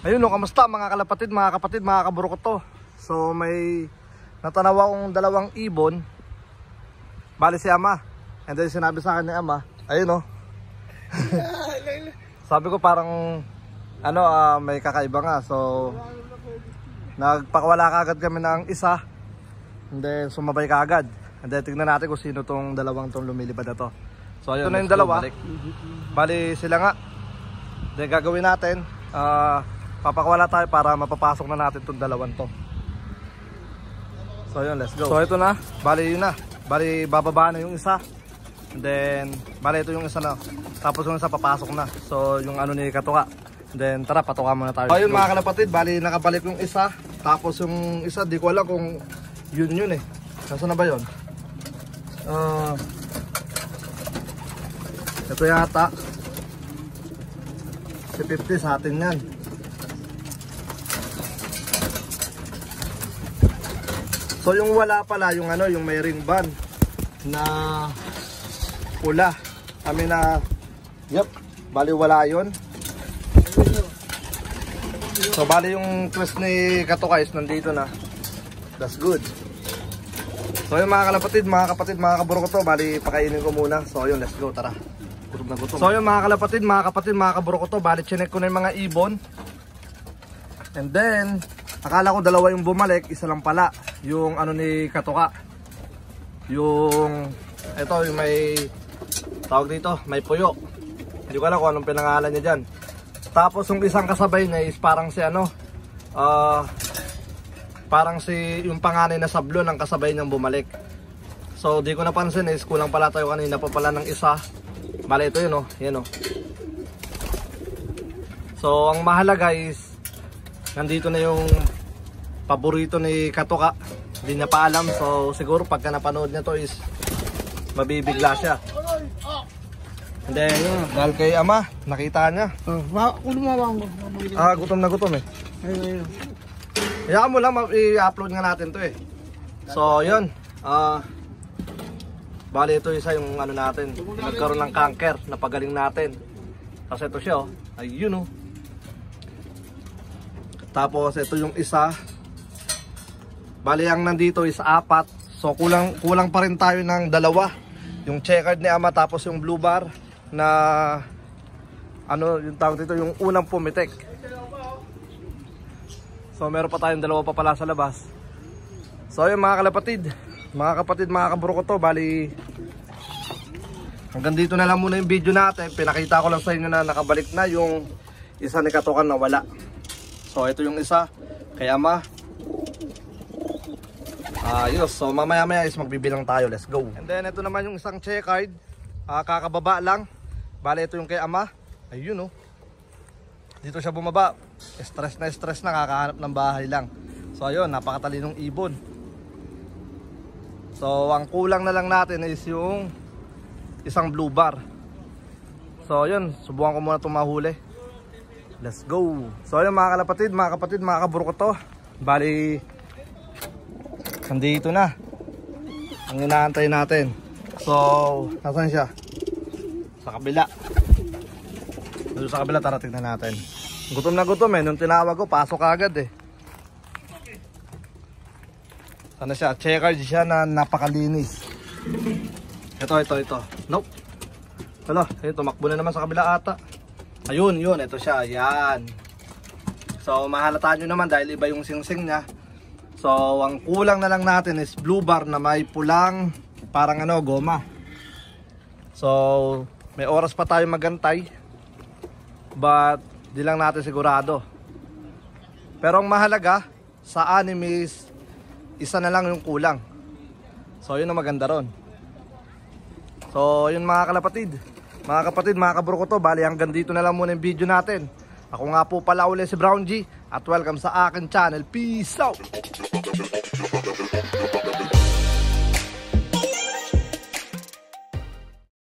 Ayun no, oh, kamusta mga kalapatid, mga kapatid, mga kaburok to. Oh. So may natanaw akong dalawang ibon. Bali si ama. And then sinabi sa akin ni ama, ayun no. Oh. Sabi ko parang ano, uh, may kakaiba nga. So nagpakawala kagad kami ng isa. And then sumabay kagad. And then tignan natin kung sino tong dalawang tong lumilipad na to. So ayun, ito na yung dalawa. Balik. Bali sila nga. Then gagawin natin, ah uh, papakawala tayo para mapapasok na natin itong dalawan to so yun let's go so ito na bali yun na bali bababa na yung isa and then bali ito yung isa na tapos yung isa papasok na so yung ano ni katuka then tara patuka muna tayo ayun so, mga kalapatid bali nakabalik yung isa tapos yung isa di ko alam kung yun yun eh nasa na ba yun uh, ito yata si 50 sa atin yan So yung wala pala yung ano yung may ring van na pula. Kami na yep, bali wala yon. So bali yung twist ni Katukay is nandito na. That's good. So yun mga kalapatid, mga kapatid, mga kaburo ko to, bali pakainin ko muna. So yun, let's go, tara. Gutom na gutom. So yun mga kalapatid, mga kapatid, mga kaburo ko to, bali chinek ko na yung mga ibon. And then, Akala ko dalawa yung bumalik, isa lang pala. Yung ano ni Katoka. Yung, ito yung may, tawag dito, may puyo. Hindi ko alam kung anong pinangalan niya diyan. Tapos yung isang kasabay niya is parang si ano, ah, uh, parang si yung panganay na sablon ng kasabay niyang bumalik. So di ko napansin is eh, kulang pala tayo kanina pa pala ng isa. Mali ito yun oh, yun oh. So ang mahalaga is nandito na yung paborito ni Katoka hindi niya pa so siguro pagka napanood niya to is mabibigla siya and then yun dahil kay ama nakita niya oh, ah gutom na gutom eh kaya mo lang i-upload nga natin to eh so yun ah uh, Bali ito isa yung ano natin, nagkaroon ng kanker, pagaling natin. Kasi ito siya, oh. ayun oh. Tapos ito yung isa. Bali ang nandito is apat. So kulang kulang pa rin tayo ng dalawa. Yung checkered ni Ama tapos yung blue bar na ano yung tawag dito yung unang pumitik. So meron pa tayong dalawa pa pala sa labas. So yung mga kalapatid, mga kapatid, mga kabro ko to, bali hanggang dito na lang muna yung video natin. Pinakita ko lang sa inyo na nakabalik na yung isa ni Katokan na wala. So ito yung isa kay ama. Ayos. Uh, so mamaya maya is magbibilang tayo. Let's go. And then ito naman yung isang check card. Uh, kakababa lang. Bale ito yung kay ama. Ayun oh. Dito siya bumaba. Stress na stress na kakahanap ng bahay lang. So ayun, napakatalinong ibon. So ang kulang na lang natin is yung isang blue bar. So ayun. subukan ko muna itong mahuli. Let's go. So ayun mga kalapatid, mga kapatid, mga kaburko to. Bali, nandito na. Ang inaantay natin. So, nasan siya? Sa kabila. Doon sa kabila, tara tignan natin. Gutom na gutom eh. Nung tinawag ko, pasok agad eh. Sana siya, checkered siya na napakalinis. Ito, ito, ito. Nope. Hala, ito. tumakbo na naman sa kabila ata. Ayun, yun. Ito siya. Ayan. So, mahalata nyo naman dahil iba yung singsing niya. So, ang kulang na lang natin is blue bar na may pulang parang ano, goma. So, may oras pa tayo magantay. But, di lang natin sigurado. Pero ang mahalaga, sa anime is isa na lang yung kulang. So, yun ang maganda ron. So, yun mga kalapatid. Mga kapatid, mga kabro ko to, bali hanggang dito na lang muna yung video natin. Ako nga po pala ulit si Brown G at welcome sa akin channel. Peace out!